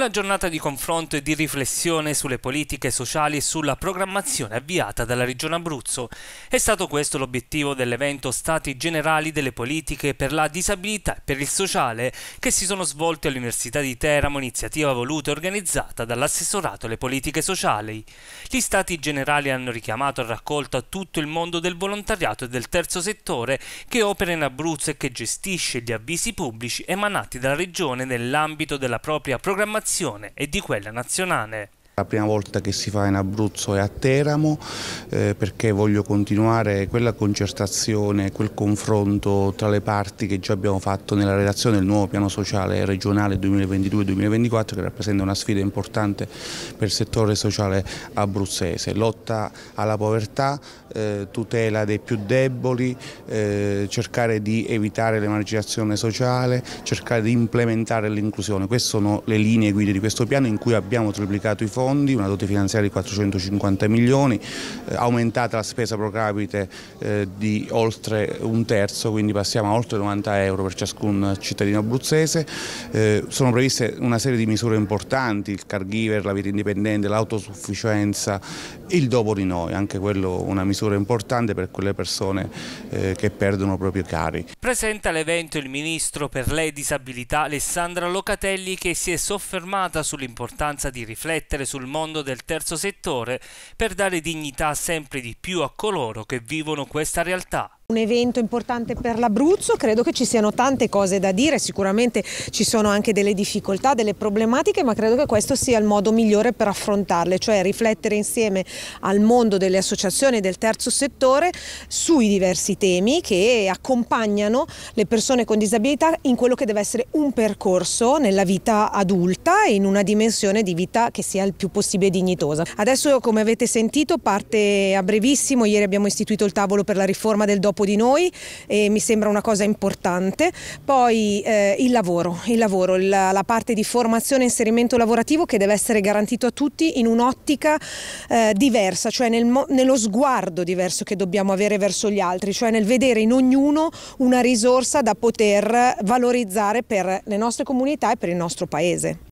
Una giornata di confronto e di riflessione sulle politiche sociali e sulla programmazione avviata dalla Regione Abruzzo. È stato questo l'obiettivo dell'evento Stati Generali delle Politiche per la Disabilità e per il Sociale che si sono svolti all'Università di Teramo, iniziativa voluta e organizzata dall'assessorato alle politiche sociali. Gli Stati Generali hanno richiamato a raccolta tutto il mondo del volontariato e del terzo settore che opera in Abruzzo e che gestisce gli avvisi pubblici emanati dalla Regione nell'ambito della propria programmazione nazione e di quella nazionale la prima volta che si fa in Abruzzo e a Teramo eh, perché voglio continuare quella concertazione, quel confronto tra le parti che già abbiamo fatto nella redazione del nuovo piano sociale regionale 2022-2024 che rappresenta una sfida importante per il settore sociale abruzzese. Lotta alla povertà, eh, tutela dei più deboli, eh, cercare di evitare l'emarginazione sociale, cercare di implementare l'inclusione. Queste sono le linee guida di questo piano in cui abbiamo triplicato i fondi fondi, una dote finanziaria di 450 milioni, eh, aumentata la spesa pro capite eh, di oltre un terzo, quindi passiamo a oltre 90 euro per ciascun cittadino abruzzese. Eh, sono previste una serie di misure importanti, il caregiver, la vita indipendente, l'autosufficienza, il dopo di noi, anche quello una misura importante per quelle persone eh, che perdono i propri cari. Presenta l'evento il Ministro per le Disabilità Alessandra Locatelli che si è soffermata sull'importanza di riflettere sul mondo del terzo settore per dare dignità sempre di più a coloro che vivono questa realtà. Un evento importante per l'Abruzzo, credo che ci siano tante cose da dire, sicuramente ci sono anche delle difficoltà, delle problematiche, ma credo che questo sia il modo migliore per affrontarle, cioè riflettere insieme al mondo delle associazioni del terzo settore sui diversi temi che accompagnano le persone con disabilità in quello che deve essere un percorso nella vita adulta e in una dimensione di vita che sia il più possibile dignitosa. Adesso come avete sentito parte a brevissimo, ieri abbiamo istituito il tavolo per la riforma del dopo dopo di noi e mi sembra una cosa importante. Poi eh, il lavoro, il lavoro la, la, parte di formazione e inserimento lavorativo che deve essere garantito a tutti in un'ottica eh, diversa, cioè nel, nello sguardo diverso che dobbiamo avere verso gli altri, cioè nel vedere in ognuno una risorsa da poter valorizzare per le nostre comunità e per il nostro paese.